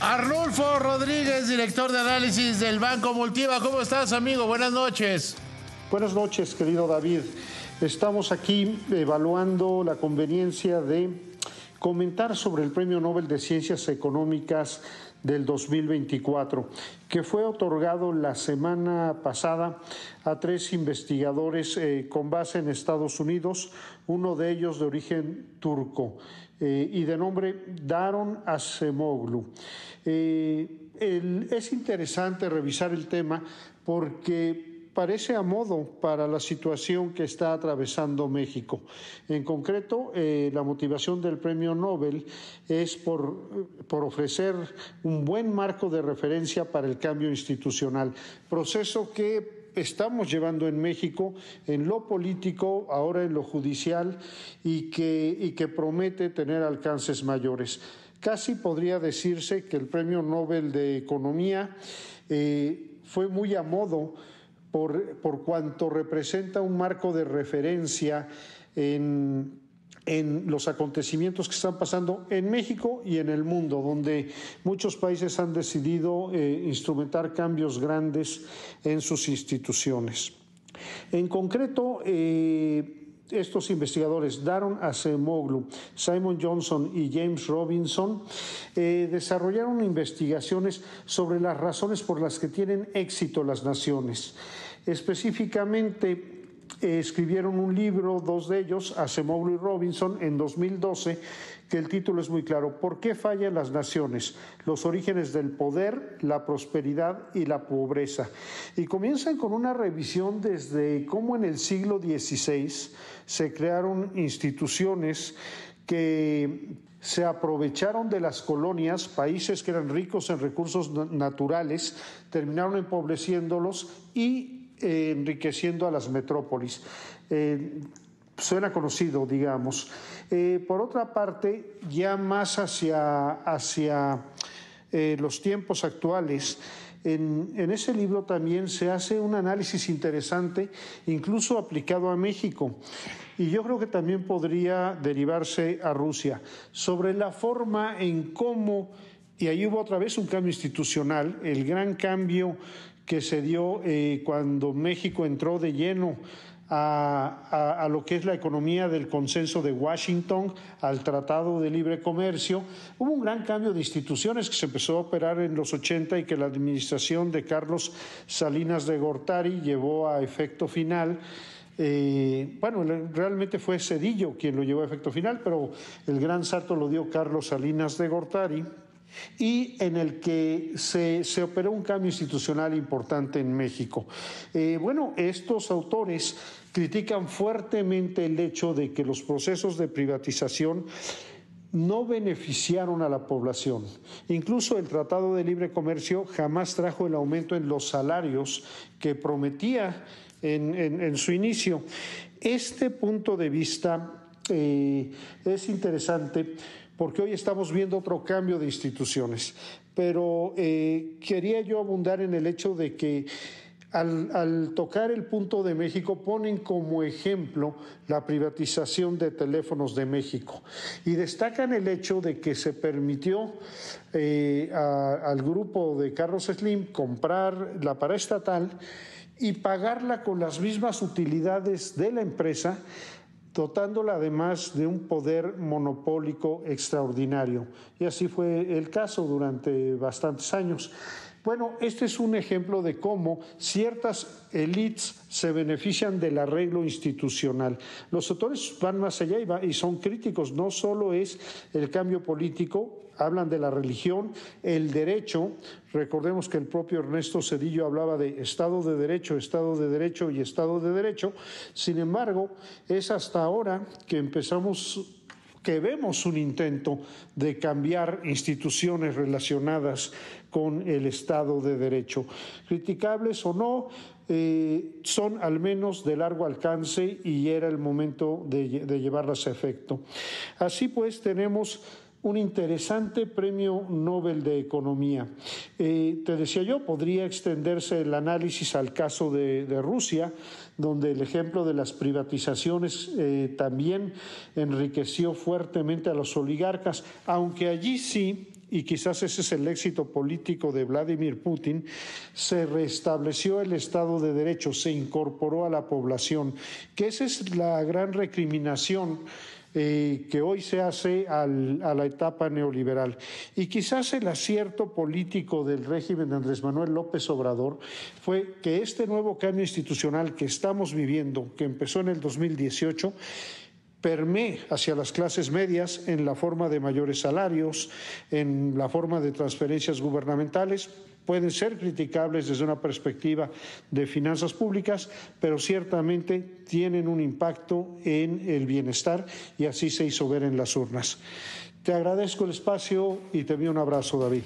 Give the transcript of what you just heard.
Arnulfo Rodríguez, director de análisis del Banco Multiva. ¿Cómo estás, amigo? Buenas noches. Buenas noches, querido David. Estamos aquí evaluando la conveniencia de comentar sobre el Premio Nobel de Ciencias Económicas del 2024, que fue otorgado la semana pasada a tres investigadores eh, con base en Estados Unidos, uno de ellos de origen turco eh, y de nombre Daron Asemoglu. Eh, es interesante revisar el tema porque parece a modo para la situación que está atravesando México. En concreto, eh, la motivación del premio Nobel es por, ofrecer un buen marco de referencia para el cambio institucional, proceso que estamos llevando en México en lo político, ahora en lo judicial, y que, promete tener alcances mayores. Casi podría decirse que el Premio Nobel de Economía eh, fue muy a modo por, cuanto representa un marco de referencia en los acontecimientos que están pasando en México y en el mundo, donde muchos países han decidido eh, instrumentar cambios grandes en sus instituciones. En concreto, eh, estos investigadores, Daron Acemoglu, Simon Johnson y James Robinson, eh, desarrollaron investigaciones sobre las razones por las que tienen éxito las naciones. Específicamente eh, escribieron un libro, dos de ellos, Acemoglu y Robinson, en 2012, que el título es muy claro, ¿Por qué fallan las naciones? Los orígenes del poder, la prosperidad y la pobreza. Y comienzan con una revisión desde cómo en el siglo XVI se crearon instituciones que se aprovecharon de las colonias, países que eran ricos en recursos naturales, terminaron empobreciéndolos y eh, enriqueciendo a las metrópolis. Eh, suena conocido, digamos. Eh, por otra parte, ya más hacia, hacia los tiempos actuales, en, en, ese libro también se hace un análisis interesante, incluso aplicado a México, y yo creo que también podría derivarse a Rusia, sobre la forma en cómo, y ahí hubo otra vez un cambio institucional, el gran cambio que se dio eh, cuando México entró de lleno a, lo que es la economía del consenso de Washington, al Tratado de Libre Comercio. Hubo un gran cambio de instituciones que se empezó a operar en los 80 y que la administración de Carlos Salinas de Gortari llevó a efecto final. Eh, bueno, realmente fue Cedillo quien lo llevó a efecto final, pero el gran salto lo dio Carlos Salinas de Gortari y en el que se, se operó un cambio institucional importante en México. Eh, bueno, estos autores critican fuertemente el hecho de que los procesos de privatización no beneficiaron a la población. Incluso el Tratado de Libre Comercio jamás trajo el aumento en los salarios que prometía en, su inicio. Este punto de vista eh, es interesante porque hoy estamos viendo otro cambio de instituciones. Pero eh, quería yo abundar en el hecho de que al, tocar el punto de México ponen como ejemplo la privatización de teléfonos de México y destacan el hecho de que se permitió eh, al grupo de Carlos Slim comprar la paraestatal y pagarla con las mismas utilidades de la empresa dotándola además de un poder monopólico extraordinario. Y así fue el caso durante bastantes años. Bueno, este es un ejemplo de cómo ciertas elites se benefician del arreglo institucional. Los autores van más allá y, son críticos. No solo es el cambio político, hablan de la religión, el derecho. Recordemos que el propio Ernesto Cedillo hablaba de Estado de Derecho, Estado de Derecho y Estado de Derecho. Sin embargo, es hasta ahora que empezamos que vemos un intento de cambiar instituciones relacionadas con el Estado de Derecho. Criticables o no, eh, son al menos de largo alcance y era el momento de llevarlas a efecto. Así pues, tenemos un interesante premio Nobel de Economía. Eh, te decía yo, podría extenderse el análisis al caso de, Rusia, donde el ejemplo de las privatizaciones eh, también enriqueció fuertemente a los oligarcas, aunque allí sí y quizás ese es el éxito político de Vladimir Putin, se restableció el Estado de Derecho, se incorporó a la población, que esa es la gran recriminación eh, que hoy se hace a la etapa neoliberal. Y quizás el acierto político del régimen de Andrés Manuel López Obrador fue que este nuevo cambio institucional que estamos viviendo, que empezó en el 2018, permee hacia las clases medias en la forma de mayores salarios, en la forma de transferencias gubernamentales, pueden ser criticables desde una perspectiva de finanzas públicas, pero ciertamente tienen un impacto en el bienestar y así se hizo ver en las urnas. Te agradezco el espacio y te envío un abrazo, David.